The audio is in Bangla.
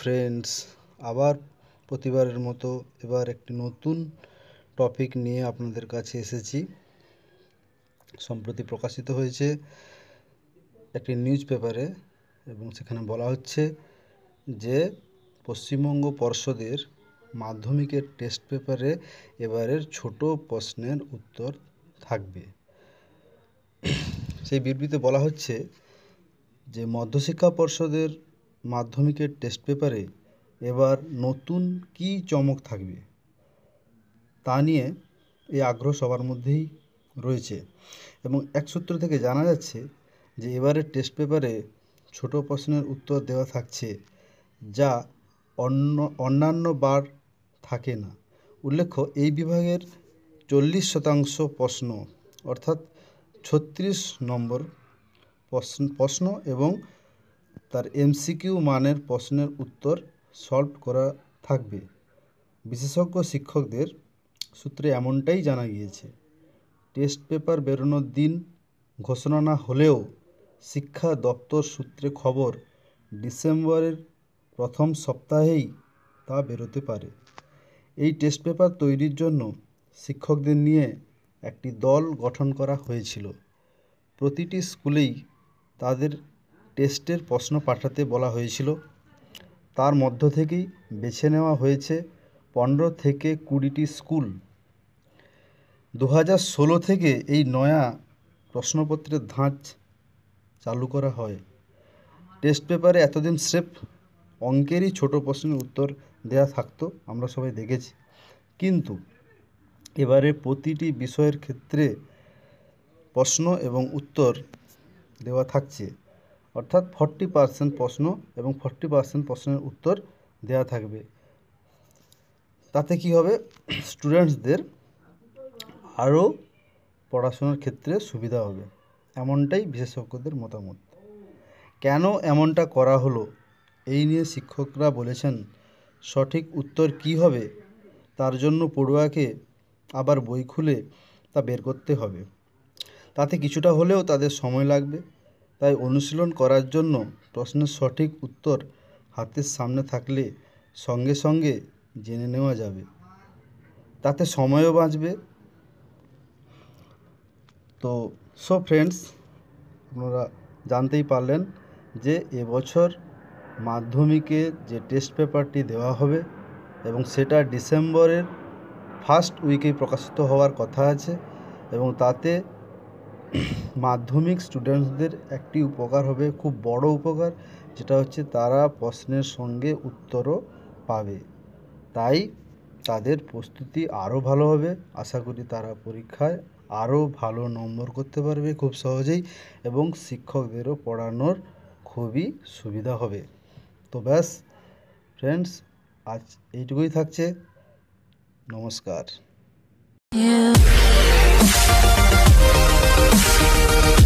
ফ্রেন্ডস আবার প্রতিবারের মতো এবার একটি নতুন টপিক নিয়ে আপনাদের কাছে এসেছি সম্প্রতি প্রকাশিত হয়েছে একটি নিউজ পেপারে এবং সেখানে বলা হচ্ছে যে পশ্চিমবঙ্গ পর্ষদের মাধ্যমিকের টেস্ট পেপারে এবারের ছোট প্রশ্নের উত্তর থাকবে সেই বিবৃতিতে বলা হচ্ছে যে মধ্যশিক্ষা পর্ষদের মাধ্যমিকের টেস্ট পেপারে এবার নতুন কী চমক থাকবে তা নিয়ে এই আগ্রহ সবার মধ্যেই রয়েছে এবং এক সূত্র থেকে জানা যাচ্ছে যে এবারের টেস্ট পেপারে ছোট প্রশ্নের উত্তর দেওয়া থাকছে যা অন্য অন্যান্য বার থাকে না উল্লেখ্য এই বিভাগের চল্লিশ শতাংশ প্রশ্ন অর্থাৎ ছত্রিশ নম্বর প্রশ্ন এবং তার এমসিকিউ মানের প্রশ্নের উত্তর সলভ করা থাকবে বিশেষজ্ঞ শিক্ষকদের সূত্রে এমনটাই জানা গিয়েছে টেস্ট পেপার বেরোনোর দিন ঘোষণা না হলেও শিক্ষা দপ্তর সূত্রে খবর ডিসেম্বরের প্রথম সপ্তাহেই তা বেরোতে পারে এই টেস্ট পেপার তৈরির জন্য শিক্ষকদের নিয়ে একটি দল গঠন করা হয়েছিল প্রতিটি স্কুলেই তাদের টেস্টের প্রশ্ন পাঠাতে বলা হয়েছিল তার মধ্য থেকেই বেছে নেওয়া হয়েছে পনেরো থেকে কুড়িটি স্কুল দু হাজার ষোলো থেকে এই নয়া প্রশ্নপত্রের ধাঁচ চালু করা হয় টেস্ট পেপারে এতদিন স্রেফ অঙ্কেরই ছোট প্রশ্নের উত্তর দেয়া থাকতো আমরা সবাই দেখেছি কিন্তু এবারে প্রতিটি বিষয়ের ক্ষেত্রে প্রশ্ন এবং উত্তর দেওয়া থাকছে অর্থাৎ ফর্টি পার্সেন্ট প্রশ্ন এবং ফর্টি পার্সেন্ট প্রশ্নের উত্তর দেয়া থাকবে তাতে কি হবে স্টুডেন্টসদের আরও পড়াশোনার ক্ষেত্রে সুবিধা হবে এমনটাই বিশেষজ্ঞদের মতামত কেন এমনটা করা হলো এই নিয়ে শিক্ষকরা বলেছেন সঠিক উত্তর কি হবে তার জন্য পড়ুয়াকে আবার বই খুলে তা বের করতে হবে তাতে কিছুটা হলেও তাদের সময় লাগবে তাই অনুশীলন করার জন্য প্রশ্নের সঠিক উত্তর হাতের সামনে থাকলে সঙ্গে সঙ্গে জেনে নেওয়া যাবে তাতে সময়ও বাঁচবে তো সো ফ্রেন্ডস আপনারা জানতেই পারলেন যে এবছর মাধ্যমিকে যে টেস্ট পেপারটি দেওয়া হবে এবং সেটা ডিসেম্বরের ফার্স্ট উইকে প্রকাশিত হওয়ার কথা আছে এবং তাতে মাধ্যমিক স্টুডেন্টসদের একটি উপকার হবে খুব বড় উপকার যেটা হচ্ছে তারা প্রশ্নের সঙ্গে উত্তরও পাবে তাই তাদের প্রস্তুতি আরও ভালো হবে আশা করি তারা পরীক্ষায় আরও ভালো নম্বর করতে পারবে খুব সহজেই এবং শিক্ষকদেরও পড়ানোর খুবই সুবিধা হবে তো ব্যাস ফ্রেন্ডস আজ এইটুকুই থাকছে নমস্কার News.